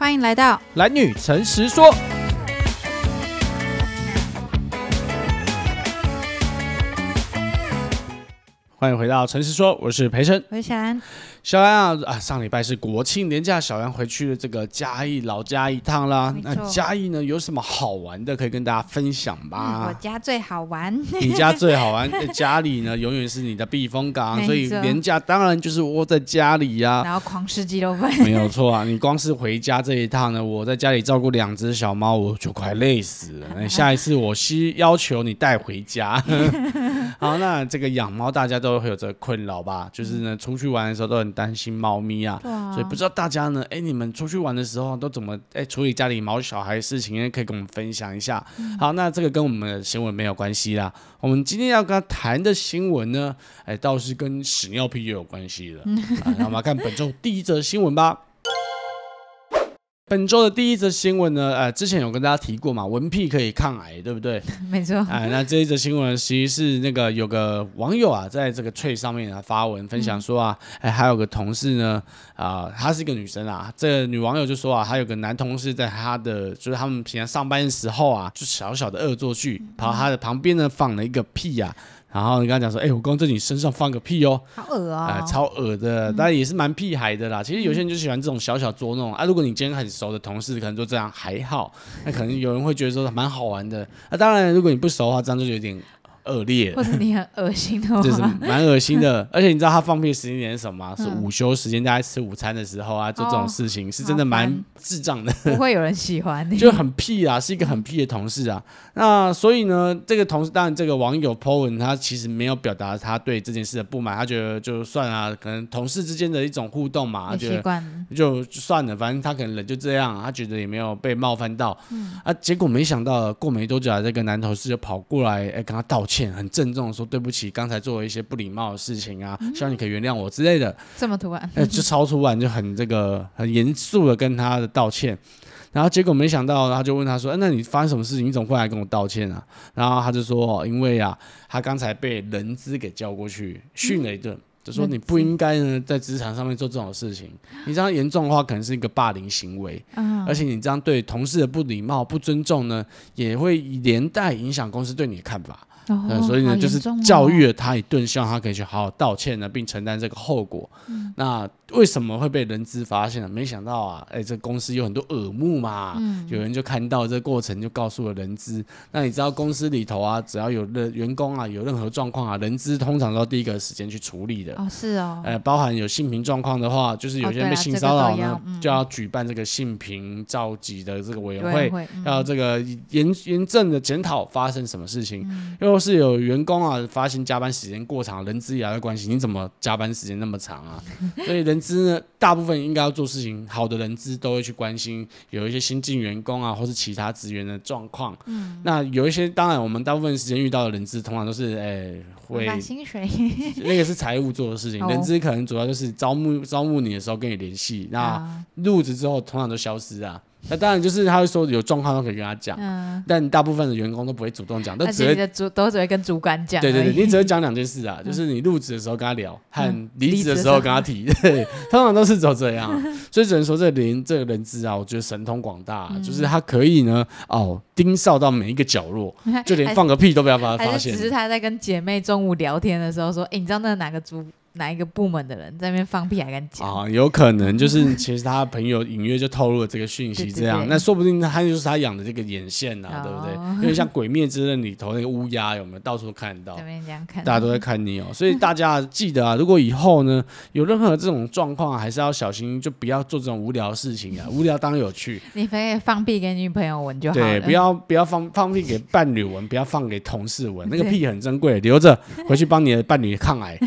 欢迎来到男女诚实说。欢迎回到诚实说，我是裴晨，我是小杨啊啊！上礼拜是国庆年假，小杨回去了这个嘉义老家一趟啦。那嘉义呢有什么好玩的可以跟大家分享吧？我家最好玩，你家最好玩。家里呢永远是你的避风港，所以年假当然就是窝在家里呀。然后狂吃鸡肉饭，没有错啊！你光是回家这一趟呢，我在家里照顾两只小猫，我就快累死了。下一次我希要求你带回家。好，那这个养猫大家都会有这困扰吧？就是呢，出去玩的时候都很。担心猫咪啊，所以不知道大家呢，哎，你们出去玩的时候都怎么哎处理家里毛小孩的事情？也可以跟我们分享一下。好，那这个跟我们的新闻没有关系啦。我们今天要跟他谈的新闻呢，哎，倒是跟屎尿屁又有关系了。那我们看本周第一则新闻吧。本周的第一则新闻呢，呃，之前有跟大家提过嘛，闻屁可以抗癌，对不对？没错。啊，那这一则新闻其实是那个有个网友啊，在这个翠上面啊发文分享说啊，哎，还有个同事呢，啊，她是一个女生啊，这个女网友就说啊，她有个男同事在她的，就是他们平常上班的时候啊，就小小的恶作剧，跑到她的旁边呢，放了一个屁呀。然后你跟他讲说，哎，我刚在你身上放个屁哦，好恶啊，超恶的，但也是蛮屁孩的啦。其实有些人就喜欢这种小小捉弄啊。如果你今天很熟的同事，可能就这样还好，那可能有人会觉得说蛮好玩的。那当然，如果你不熟的话，这样就有点。恶劣，或者你很恶心的话，就是蛮恶心的。而且你知道他放屁时间点什么吗？是午休时间，大家吃午餐的时候啊，做这种事情是真的蛮智障的。不会有人喜欢，就很屁啊，是一个很屁的同事啊。那所以呢，这个同事当然这个网友 po 文，他其实没有表达他对这件事的不满，他觉得就算啊，可能同事之间的一种互动嘛，习惯了，就算了，反正他可能人就这样，他觉得也没有被冒犯到。嗯啊，结果没想到过没多久啊，这个男同事就跑过来哎跟他道歉。很郑重的说：“对不起，刚才做了一些不礼貌的事情啊，希望你可以原谅我之类的。”这么突然，就超出然，就很这个很严肃的跟他的道歉。然后结果没想到，他就问他说：“哎，那你发生什么事情？你怎么会来跟我道歉啊？”然后他就说：“因为啊，他刚才被人资给叫过去训了一顿，就说你不应该呢在职场上面做这种事情。你这样严重的话，可能是一个霸凌行为，而且你这样对同事的不礼貌、不尊重呢，也会连带影响公司对你的看法。”所以呢，就是教育了他一顿，希望他可以去好好道歉呢，并承担这个后果。那为什么会被人资发现了？没想到啊，哎，这公司有很多耳目嘛，有人就看到这过程，就告诉了人资。那你知道公司里头啊，只要有任员工啊，有任何状况啊，人资通常都第一个时间去处理的。哦，是哦。哎，包含有性平状况的话，就是有些人被性骚扰呢，就要举办这个性平召集的这个委员会，要这个严严正的检讨发生什么事情，因为。是有员工啊，发现加班时间过长，人资也要关心，你怎么加班时间那么长啊？所以人资大部分应该要做事情，好的人资都会去关心有一些新进员工啊，或是其他职员的状况。嗯，那有一些，当然我们大部分时间遇到的人资，通常都是诶会薪水，那个是财务做的事情。人资可能主要就是招募，招募你的时候跟你联系，那入职之后通常都消失啊。那当然，就是他会说有状况都可以跟他讲，但大部分的员工都不会主动讲，都只会主，都只会跟主管讲。对对对，你只会讲两件事啊，就是你入职的时候跟他聊，和离职的时候跟他提，通常都是走这样。所以只能说这林这个人质啊，我觉得神通广大，就是他可以呢，哦，盯梢到每一个角落，就连放个屁都不要把他发现。只是他在跟姐妹中午聊天的时候说，哎，你知道那哪个主哪一个部门的人在那边放屁还敢讲啊？有可能就是其实他朋友隐约就透露了这个讯息，这样那说不定他就是他养的这个眼线呐，对不对？因为像《鬼灭之刃》里头那个乌鸦，有没有到处看到？大家都在看你哦。所以大家记得啊，如果以后呢有任何这种状况，还是要小心，就不要做这种无聊事情啊。无聊当然有趣，你可以放屁给女朋友闻就好。对，不要不要放放屁给伴侣闻，不要放给同事闻。那个屁很珍贵，留着回去帮你的伴侣抗癌。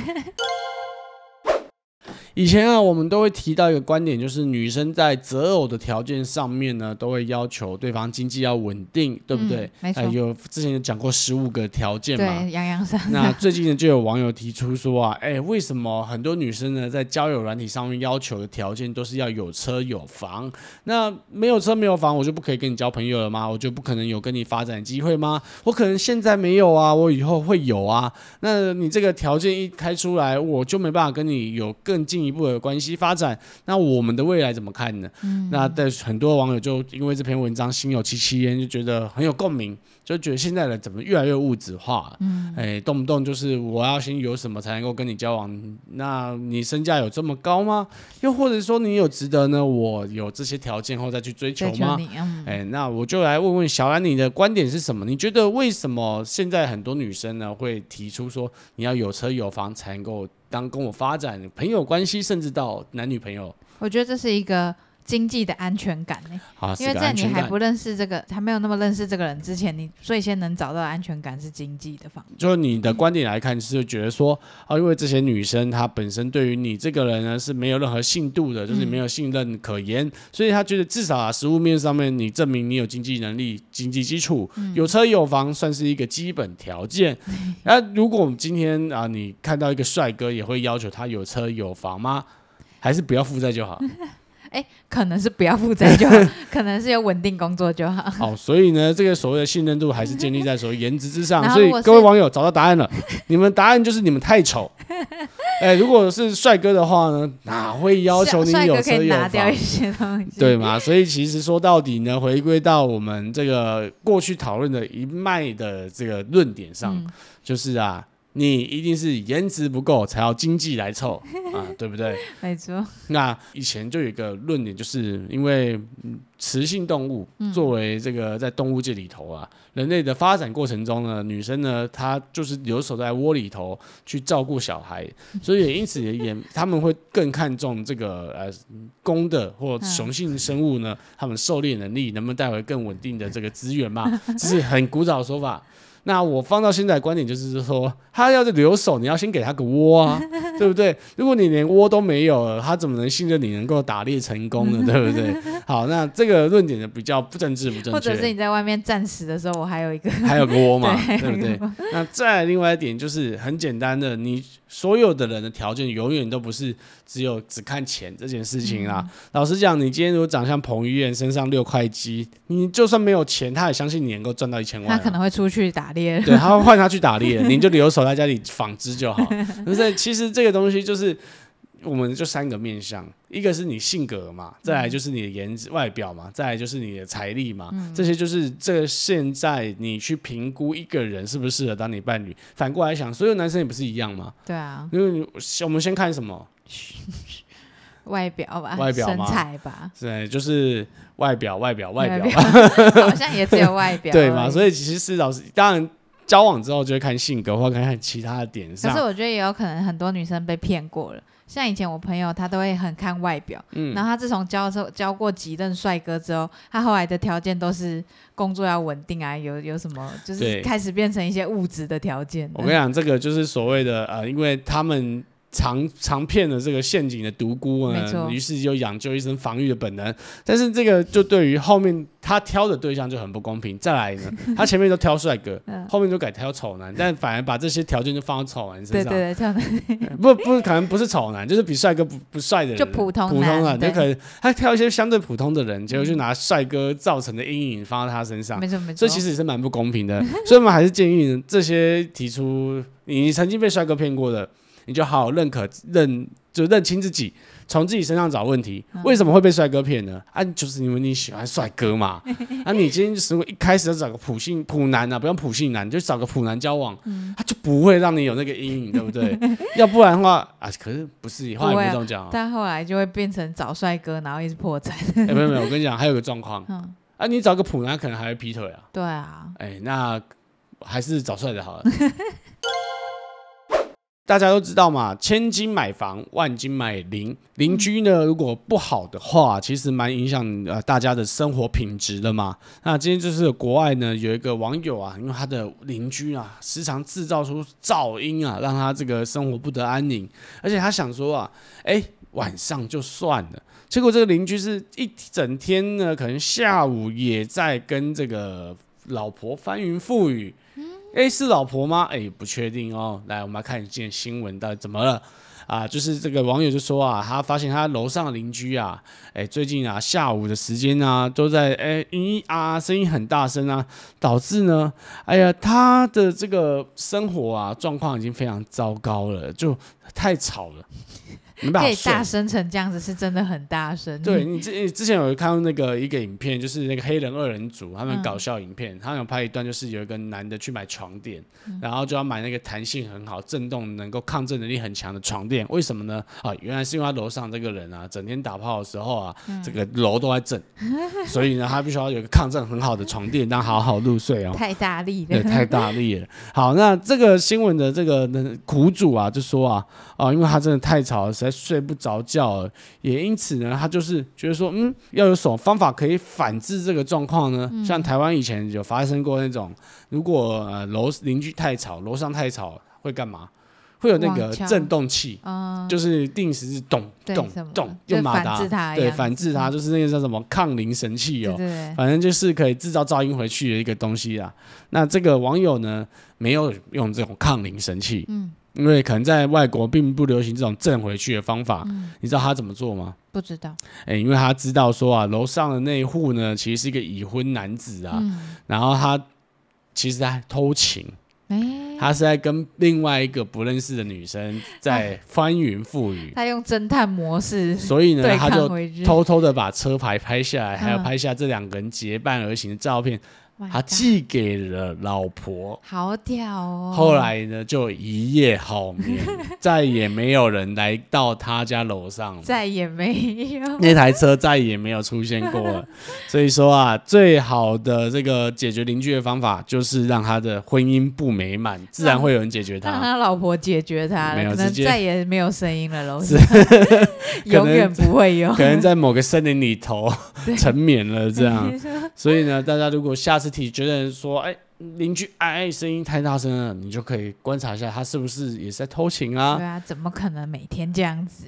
以前啊，我们都会提到一个观点，就是女生在择偶的条件上面呢，都会要求对方经济要稳定，对不对？没错。有之前有讲过十五个条件嘛，对，洋洋洒。那 最近呢，就有网友提出说啊，哎，为什么很多女生呢，在交友软体上面要求的条件都是要有车有房？那没有车没有房，我就不可以跟你交朋友了吗？我就不可能有跟你发展机会吗？我可能现在没有啊，我以后会有啊。那你这个条件一开出来，我就没办法跟你有更近。进一步的关系发展，那我们的未来怎么看呢？那在很多网友就因为这篇文章心有戚戚焉，就觉得很有共鸣，就觉得现在的怎么越来越物质化？嗯，哎，动不动就是我要先有什么才能够跟你交往？那你身价有这么高吗？又或者说你有值得呢？我有这些条件后再去追求吗？哎，那我就来问问小兰，你的观点是什么？你觉得为什么现在很多女生呢会提出说你要有车有房才能够？当跟我发展朋友关系，甚至到男女朋友，我觉得这是一个。经济的安全感呢？好，因为在你还不认识这个，还没有那么认识这个人之前，你最先能找到安全感是经济的方式。就你的观点来看，是觉得说啊，因为这些女生她本身对于你这个人呢是没有任何信度的，就是没有信任可言，所以她觉得至少啊，实物面上面你证明你有经济能力、经济基础，有车有房算是一个基本条件。那如果我们今天啊，你看到一个帅哥，也会要求他有车有房吗？还是不要负债就好？哎，可能是不要负债就，好，可能是有稳定工作就好。好，所以呢，这个所谓的信任度还是建立在所谓颜值之上。所以各位网友找到答案了，你们答案就是你们太丑。哎，如果是帅哥的话呢，哪会要求你有车有房？对嘛？所以其实说到底呢，回归到我们这个过去讨论的一脉的这个论点上，就是啊。你一定是颜值不够，才要经济来凑 啊，对不对？没错。那以前就有一个论点，就是因为。雌性动物作为这个在动物界里头啊，人类的发展过程中呢，女生呢她就是留守在窝里头去照顾小孩，所以也因此也他们会更看重这个呃公的或雄性生物呢，他们狩猎能力能不能带回更稳定的这个资源嘛，这是很古早的说法。那我放到现在观点就是说，他要是留守，你要先给他个窝，啊，对不对？如果你连窝都没有，他怎么能信任你能够打猎成功呢？对不对？好，那这。这个论点的比较不政治不正确，或者是你在外面暂时的时候，我还有一个还有个窝嘛，对不对？那再另外一点就是很简单的，你所有的人的条件永远都不是只有只看钱这件事情啊。老实讲，你今天如果长相彭于晏，身上六块肌，你就算没有钱，他也相信你能够赚到一千万。他可能会出去打猎，对他会换他去打猎，你就留守在家里纺织就好。不 是，其实这个东西就是。我们就三个面向，一个是你性格嘛，再来就是你的颜值、外表嘛，再来就是你的财力嘛。这些就是这现在你去评估一个人适不适合当你伴侣。反过来想，所有男生也不是一样吗？对啊，因为我们先看什么？外表吧，外表吗？身材吧？对，就是外表，外表，外表，好像也只有外表，对嘛？所以其实师老是当然交往之后就会看性格或看看其他的点。可是我觉得也有可能很多女生被骗过了。像以前我朋友他都会很看外表，嗯，然后他自从交受交过几任帅哥之后，他后来的条件都是工作要稳定啊，有有什么就是开始变成一些物质的条件。我跟你讲，这个就是所谓的呃，因为他们常常骗了这个陷阱的独孤啊，于是就养就一身防御的本能，但是这个就对于后面。他挑的对象就很不公平。再来一个，他前面都挑帅哥，后面就改挑丑男，但反而把这些条件就放到丑男身上。对对对，不不，可能不是丑男，就是比帅哥不不帅的人。就普通普通啊，他可能他挑一些相对普通的人，结果就拿帅哥造成的阴影放到他身上。没错没错，所以其实也是蛮不公平的。所以我们还是建议这些提出你曾经被帅哥骗过的，你就好好认可认就认清自己。从自己身上找问题，为什么会被帅哥骗呢？啊，就是因为你喜欢帅哥嘛。啊，你今天如果一开始要找个普性普男啊，不用普性男，就找个普男交往，他就不会让你有那个阴影，对不对？要不然的话，啊，可是不是，后也不这么讲。但后来就会变成找帅哥，然后一直破产。哎，没有没有，我跟你讲，还有个状况，啊，你找个普男可能还会劈腿啊。对啊。哎，那还是找帅的好。了。大家都知道嘛，千金买房，万金买邻。邻居呢，如果不好的话，其实蛮影响呃大家的生活品质的嘛。那今天就是国外呢，有一个网友啊，因为他的邻居啊，时常制造出噪音啊，让他这个生活不得安宁。而且他想说啊，哎，晚上就算了。结果这个邻居是一整天呢，可能下午也在跟这个老婆翻云覆雨。哎，是老婆吗？哎，不确定哦。来，我们来看一件新闻，到底怎么了啊？就是这个网友就说啊，他发现他楼上邻居啊，哎，最近啊，下午的时间啊，都在哎咦啊，声音很大声啊，导致呢，哎呀，他的这个生活啊，状况已经非常糟糕了，就太吵了。可以大声成这样子，是真的很大声。对你之之前有看过那个一个影片，就是那个黑人二人组他们搞笑影片，他们有拍一段就是有一个男的去买床垫，然后就要买那个弹性很好、震动能够抗震能力很强的床垫。为什么呢？啊，原来是因为楼上这个人啊，整天打炮的时候啊，这个楼都在震，所以呢，他必须要有个抗震很好的床垫，他好好入睡哦。太大力了，太大力了。好，那这个新闻的这个苦主啊，就说啊，啊，因为他真的太吵了，实在。睡不着觉，也因此呢，他就是觉得说，嗯，要有什么方法可以反制这个状况呢？像台湾以前有发生过那种，如果楼邻居太吵，楼上太吵会干嘛？会有那个震动器，就是定时咚咚咚，用马达对反制它，就是那个叫什么抗铃神器哦，反正就是可以制造噪音回去的一个东西啊。那这个网友呢，没有用这种抗铃神器，嗯。因为可能在外国并不流行这种震回去的方法，你知道他怎么做吗？不知道，哎，因为他知道说啊，楼上的那一户呢，其实是一个已婚男子啊，然后他其实在偷情，他是在跟另外一个不认识的女生在翻云覆雨。他用侦探模式，所以呢，他就偷偷的把车牌拍下来，还有拍下这两个人结伴而行的照片。他寄给了老婆，好屌哦！后来呢，就一夜好眠，再也没有人来到他家楼上，再也没有那台车，再也没有出现过。所以说啊，最好的这个解决邻居的方法，就是让他的婚姻不美满，自然会有人解决他。让他老婆解决他，可能再也没有声音了。楼上 永远不会有，可能在某个森林里头沉眠了。这样，所以呢，大家如果下次。觉得说，哎，邻居哎，声音太大声了，你就可以观察一下他是不是也是在偷情啊？对啊，怎么可能每天这样子？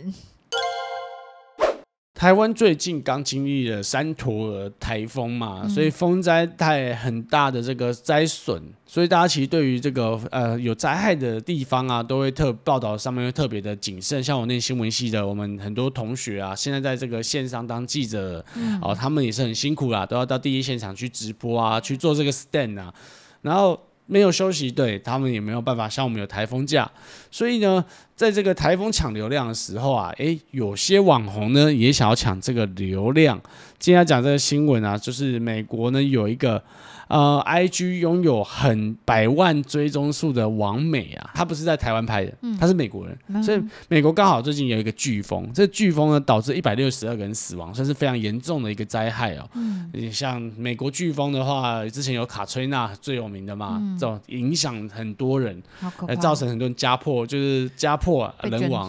台湾最近刚经历了三陀台风嘛，所以风灾带很大的这个灾损，所以大家其实对于这个呃有灾害的地方啊，都会特报道上面会特别的谨慎。像我念新闻系的，我们很多同学啊，现在在这个线上当记者，哦，他们也是很辛苦啦，都要到第一现场去直播啊，去做这个 stand 啊，然后。没有休息，对他们也没有办法，像我们有台风假，所以呢，在这个台风抢流量的时候啊，诶，有些网红呢也想要抢这个流量。今天讲这个新闻啊，就是美国呢有一个。呃，I G 拥有很百万追踪数的王美啊，他不是在台湾拍的，他是美国人，所以美国刚好最近有一个飓风，这飓风呢导致一百六十二个人死亡，算是非常严重的一个灾害哦。嗯，你像美国飓风的话，之前有卡崔娜最有名的嘛，这种影响很多人，呃，造成很多人家破，就是家破人亡。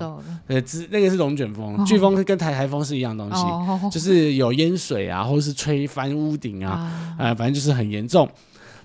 呃，之那个是龙卷风，飓风跟台台风是一样东西，就是有淹水啊，或者是吹翻屋顶啊，呃，反正就是很严。重，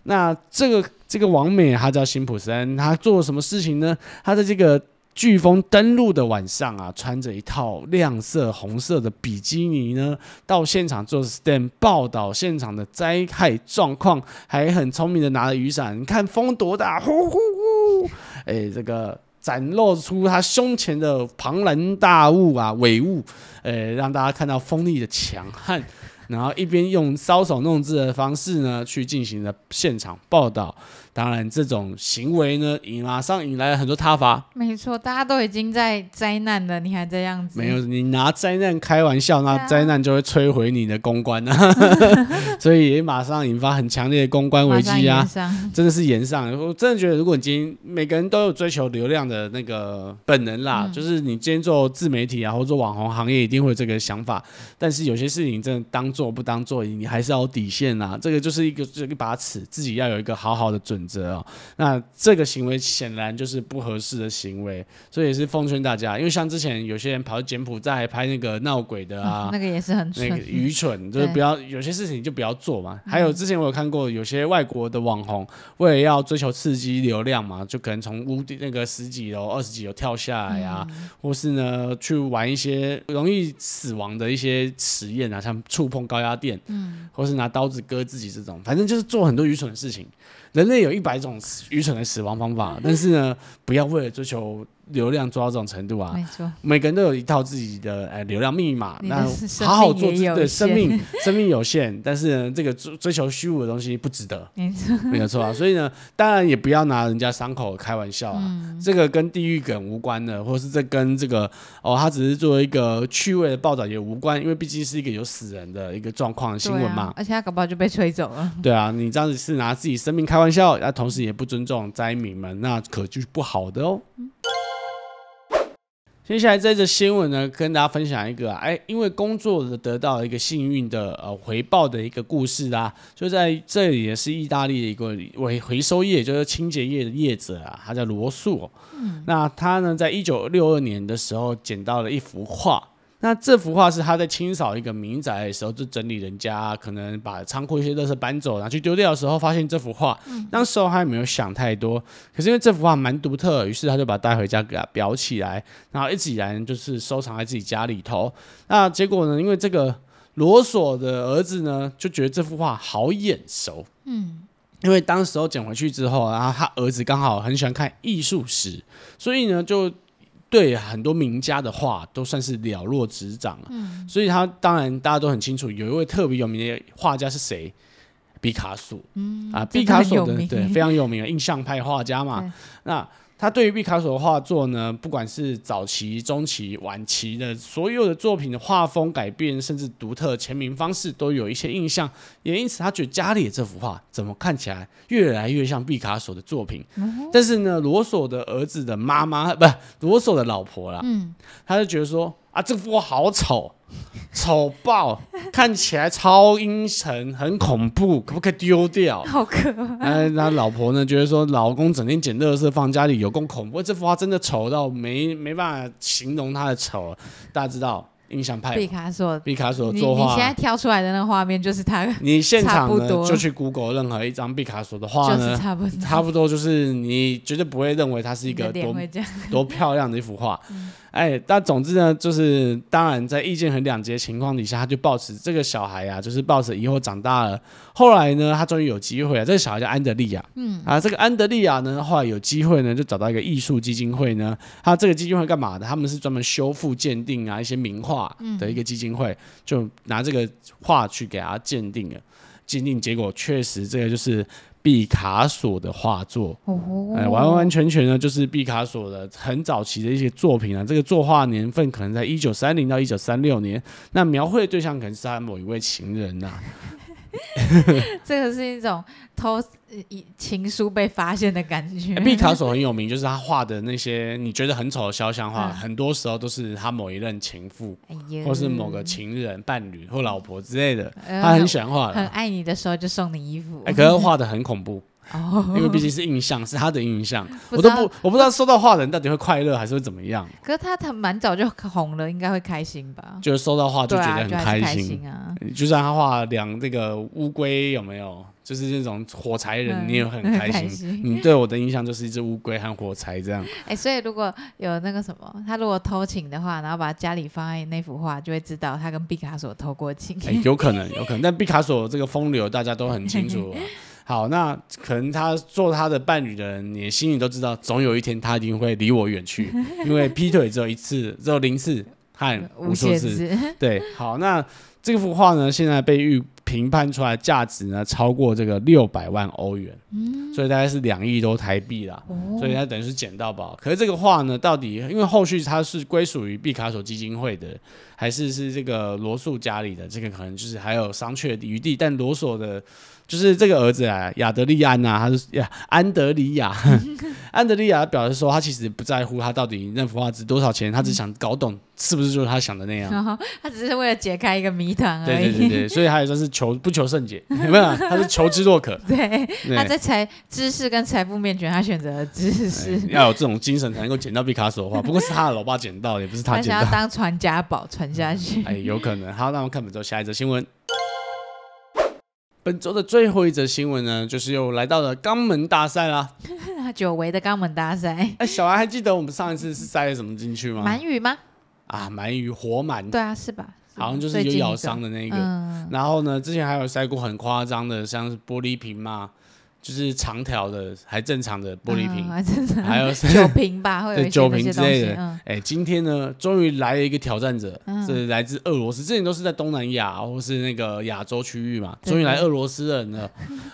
那这个这个王美，他叫辛普森，他做了什么事情呢？他在这个飓风登陆的晚上啊，穿着一套亮色红色的比基尼呢，到现场做 STEM 报道，现场的灾害状况，还很聪明的拿着雨伞，你看风多大，呼呼呼，哎，这个展露出他胸前的庞然大物啊，尾物，呃，让大家看到风力的强悍。然后一边用搔首弄姿的方式呢，去进行了现场报道。当然，这种行为呢，引马上引来了很多他罚。没错，大家都已经在灾难了，你还这样子？没有，你拿灾难开玩笑，那灾难就会摧毁你的公关啊！所以也马上引发很强烈的公关危机啊！真的是言上，我真的觉得，如果你今天每个人都有追求流量的那个本能啦，就是你今天做自媒体啊，或做网红行业，一定会有这个想法。但是有些事情真的当。做。做不当做，你还是要有底线啊！这个就是一个就一把尺，自己要有一个好好的准则哦。那这个行为显然就是不合适的行为，所以也是奉劝大家，因为像之前有些人跑到柬埔寨拍那个闹鬼的啊，那个也是很那个愚蠢，就是不要有些事情就不要做嘛。还有之前我有看过有些外国的网红为了要追求刺激流量嘛，就可能从屋顶那个十几楼、二十几楼跳下来呀，或是呢去玩一些容易死亡的一些实验啊，像触碰。高压电，嗯，或是拿刀子割自己，这种，反正就是做很多愚蠢的事情。人类有一百种愚蠢的死亡方法，但是呢，不要为了追求流量做到这种程度啊！没错，每个人都有一套自己的哎流量密码。那好好做，对生命，生命有限，但是呢，这个追追求虚无的东西不值得。没错，没有错啊！所以呢，当然也不要拿人家伤口开玩笑啊！这个跟地狱梗无关的，或是这跟这个哦，他只是作为一个趣味的报道也无关，因为毕竟是一个有死人的一个状况新闻嘛。而且他搞不好就被吹走了。对啊，你这样子是拿自己生命开。玩笑，那同时也不尊重灾民们，那可就是不好的哦。接下来这则新闻呢，跟大家分享一个，哎，因为工作得到一个幸运的呃回报的一个故事啦。就在这里，是意大利的一个回回收业，就是清洁业的业者啊，他叫罗素。嗯，那他呢，在一九六二年的时候，捡到了一幅画。那这幅画是他在清扫一个民宅的时候，就整理人家，可能把仓库一些垃圾搬走，然后去丢掉的时候，发现这幅画。嗯，那时候也没有想太多，可是因为这幅画蛮独特，于是他就把带回家给它裱起来，然后一直以来就是收藏在自己家里头。那结果呢？因为这个罗索的儿子呢，就觉得这幅画好眼熟。嗯，因为当时候捡回去之后，然后他儿子刚好很喜欢看艺术史，所以呢就。对很多名家的画都算是了若指掌嗯，所以他当然大家都很清楚，有一位特别有名的画家是谁，毕卡索，嗯啊，毕卡索的对非常有名的印象派画家嘛，那。他对于毕卡索的画作呢，不管是早期、中期、晚期的所有的作品的画风改变，甚至独特签名方式，都有一些印象。也因此，他觉得家里这幅画怎么看起来越来越像毕卡索的作品。但是呢，罗索的儿子的妈妈，不罗索的老婆啦，嗯，他就觉得说啊，这幅画好丑。丑爆，看起来超阴沉，很恐怖，可不可以丢掉？好可怕！哎，他老婆呢？觉得说老公整天捡垃圾放家里，有够恐怖。这幅画真的丑到没没办法形容它的丑。大家知道印象派毕卡索，毕卡索作画，你现在挑出来的那画面就是他。你现场呢？就去 Google 任何一张毕卡索的画呢，差不多，差不多就是你绝对不会认为它是一个多多漂亮的一幅画。哎，但总之呢，就是当然，在意见很两极的情况底下，他就抱持这个小孩呀，就是抱持以后长大了。后来呢，他终于有机会啊，这个小孩叫安德利亚，嗯啊，这个安德利亚呢，后来有机会呢，就找到一个艺术基金会呢，他这个基金会干嘛的？他们是专门修复鉴定啊一些名画的一个基金会，就拿这个画去给他鉴定。鉴定结果确实这个就是。毕卡索的画作，哎，完完完全全呢，就是毕卡索的很早期的一些作品啊。这个作画年份可能在一九三零到一九三六年，那描绘的对象可能是他某一位情人呐。这个是一种偷情书被发现的感觉。毕卡索很有名，就是他画的那些你觉得很丑的肖像画，很多时候都是他某一任情妇，或是某个情人、伴侣或老婆之类的。他很喜欢画，很爱你的时候就送你衣服，可是画的很恐怖。哦，因为毕竟是印象，是他的印象，我都不，我不知道收到画的人到底会快乐还是会怎么样。可是他他蛮早就红了，应该会开心吧？就是收到画就觉得很开心啊！就算他画两这个乌龟有没有？就是那种火柴人，你也很开心。你对我的印象就是一只乌龟和火柴这样。哎，所以如果有那个什么，他如果偷情的话，然后把家里放在那幅画，就会知道他跟毕卡索偷过情。哎，有可能，有可能。但毕卡索这个风流大家都很清楚啊。好，那可能他做他的伴侣的人，你心里都知道，总有一天他一定会离我远去，因为劈腿只有一次，只有零次，和无数次。对，好，那这幅画呢，现在被预评判出来价值呢，超过这个六百万欧元，嗯，所以大概是两亿多台币啦，所以它等于是捡到宝。可是这个画呢，到底因为后续它是归属于毕卡索基金会的，还是是这个罗素家里的，这个可能就是还有商榷余地。但罗索的。就是这个儿子啊，亚德利安呐，他是亚安德利亚，安德利亚表示说，他其实不在乎他到底那幅画值多少钱，他只想搞懂是不是就是他想的那样。他只是为了解开一个谜团而已。对对对对，所以他也算是求不求甚解，没有，他是求知若渴。对，他在财知识跟财富面前，他选择了知识。要有这种精神才能够捡到毕卡索的画，不过是他的老爸捡到，也不是他捡到。当传家宝传下去。哎，有可能。好，那我们看本周下一则新闻。本周的最后一则新闻呢，就是又来到了肛门大赛了。久违的肛门大赛，哎，小安还记得我们上一次是塞了什么进去吗？鳗鱼吗？啊，鳗鱼活鳗。对啊，是吧？好像就是有咬伤的那个。然后呢，之前还有塞过很夸张的，像玻璃瓶嘛，就是长条的，还正常的玻璃瓶，还有 酒瓶吧，对酒瓶之类的。哎，今天呢，终于来了一个挑战者，是来自俄罗斯。之前都是在东南亚或是那个亚洲区域嘛，终于来俄罗斯人了。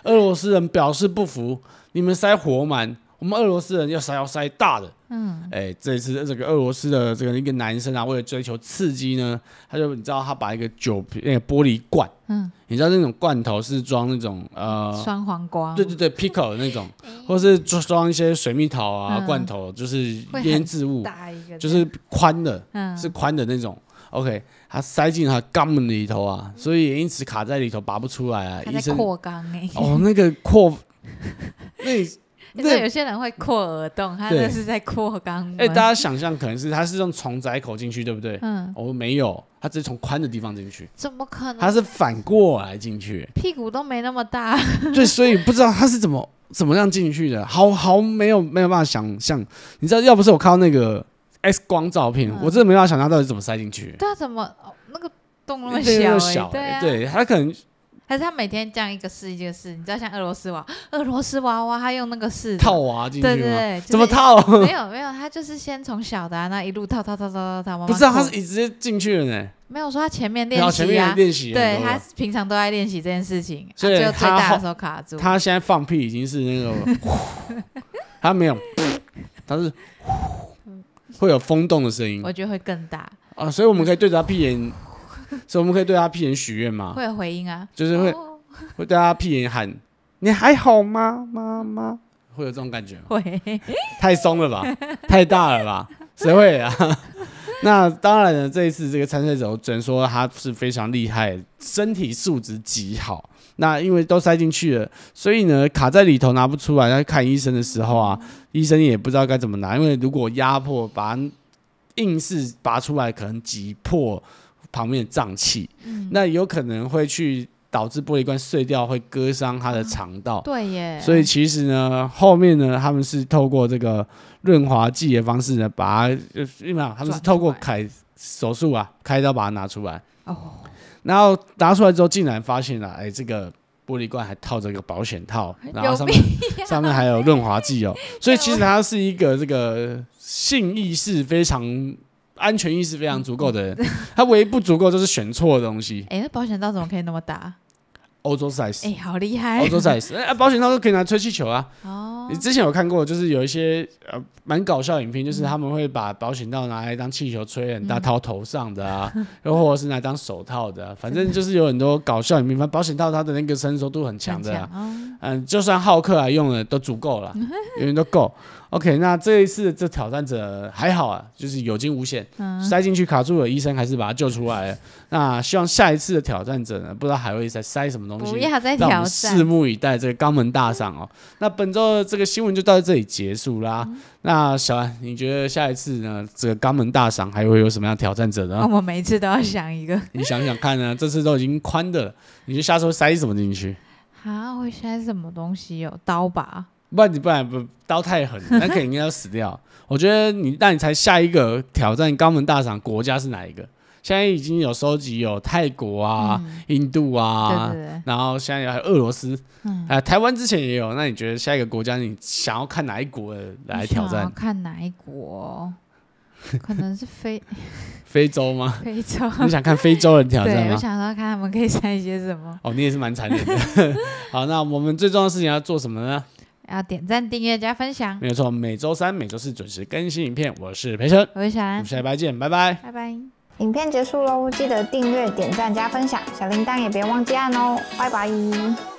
俄罗斯人表示不服，你们塞活满。我们俄罗斯人要塞要塞大的，嗯，哎，这次这个俄罗斯的这个一个男生啊，为了追求刺激呢，他就你知道他把一个酒瓶、那个玻璃罐，嗯，你知道那种罐头是装那种呃酸黄瓜，对对对 pickle 那种，或是装装一些水蜜桃啊罐头，就是腌制物，大一就是宽的，嗯，是宽的那种，OK，他塞进他肛门里头啊，所以因此卡在里头拔不出来啊，医生扩肛哎，哦那个扩 那。现在有些人会扩耳洞，他这是在扩肛。哎，大家想象可能是他是从床窄口进去，对不对？嗯，我没有，他直接从宽的地方进去，怎么可能？他是反过来进去，屁股都没那么大。对，所以不知道他是怎么怎么样进去的，好好没有没有办法想象。你知道，要不是我看到那个 X 光照片，我真的没办法想象到底怎么塞进去。对怎么那个洞那么小？对啊，对他可能。还是他每天样一个试一个试，你知道像俄罗斯娃俄罗斯娃娃他用那个试套娃进去，对对对，怎么套？没有没有，他就是先从小的那一路套套套套套套，不是，他是直接进去了呢。没有说他前面练习，前面练习，对他平常都在练习这件事情，所以最大的时候卡住。他现在放屁已经是那个，他没有，他是 会有风洞的声音，我觉得会更大啊，所以我们可以对着他屁眼。所以我们可以对他屁眼许愿吗？会有回音啊，就是会会对他屁眼喊“你还好吗，妈妈？”会有这种感觉？吗？会 太松了吧？太大了吧？谁会啊？那当然了，这一次这个参赛者只能说他是非常厉害，身体素质极好。那因为都塞进去了，所以呢卡在里头拿不出来。在看医生的时候啊，医生也不知道该怎么拿，因为如果压迫把硬是拔出来，可能挤破。旁边的脏器，那有可能会去导致玻璃罐碎掉，会割伤他的肠道。对耶，所以其实呢，后面呢，他们是透过这个润滑剂的方式呢，把它呃没有，他们是透过开手术啊，开刀把它拿出来。哦，然后拿出来之后，竟然发现了，哎，这个玻璃罐还套着一个保险套，然后上面上面还有润滑剂哦，所以其实它是一个这个性意识非常。安全意识非常足够的人，他唯一不足够就是选错的东西。哎，那保险刀怎么可以那么大？欧洲 size，哎，好厉害！欧洲 size，啊，保险套都可以拿吹气球啊！哦，你之前有看过，就是有一些呃蛮搞笑影片，就是他们会把保险套拿来当气球吹很大，套头上的啊，又或者是拿当手套的，反正就是有很多搞笑影片。反正保险套它的那个伸缩度很强的，嗯，就算浩克来用了都足够了，永 远都够。OK，那这一次这挑战者还好啊，就是有惊无险，塞进去卡住了，医生还是把他救出来了。那希望下一次的挑战者呢，不知道还会再塞什么。我们要在挑战，拭目以待这个肛门大赏哦。那本周的这个新闻就到这里结束啦。那小安，你觉得下一次呢？这个肛门大赏还会有什么样挑战者呢？我每每次都要想一个，你想想看呢？这次都已经宽的了，你就下周塞什么进去？啊，我塞什么东西哦？刀吧。不然你不然不刀太狠，那肯定要死掉。我觉得你，那你才下一个挑战肛门大赏国家是哪一个？现在已经有收集有泰国啊、印度啊，然后现在还有俄罗斯，哎，台湾之前也有。那你觉得下一个国家你想要看哪一国来挑战？看哪一国？可能是非 非洲吗？非洲？你想看非洲人挑战吗？对，我想说看他们可以想一些什么。哦，你也是蛮残忍的。好，那我们最重要的事情要做什么呢？要点赞、订阅、加分享，没有错。每周三、每周四准时更新影片。我是培生，我是小安，我们下礼拜见，拜拜，拜拜。影片结束喽，记得订阅、点赞、加分享，小铃铛也别忘记按哦，拜拜。